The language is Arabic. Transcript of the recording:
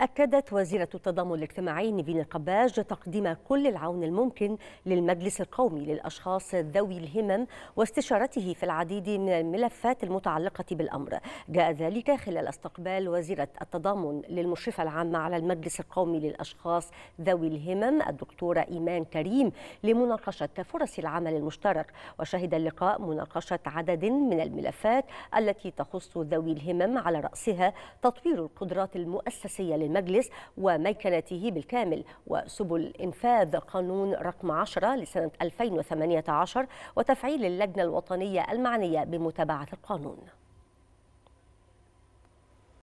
أكدت وزيرة التضامن الاجتماعي نيفين قباج تقديم كل العون الممكن للمجلس القومي للأشخاص ذوي الهمم واستشارته في العديد من الملفات المتعلقة بالأمر جاء ذلك خلال استقبال وزيرة التضامن للمشرفة العامة على المجلس القومي للأشخاص ذوي الهمم الدكتورة إيمان كريم لمناقشة فرص العمل المشترك وشهد اللقاء مناقشة عدد من الملفات التي تخص ذوي الهمم على رأسها تطوير القدرات المؤسسية المجلس وميكنته بالكامل وسبل إنفاذ قانون رقم 10 لسنة 2018 وتفعيل اللجنة الوطنية المعنية بمتابعة القانون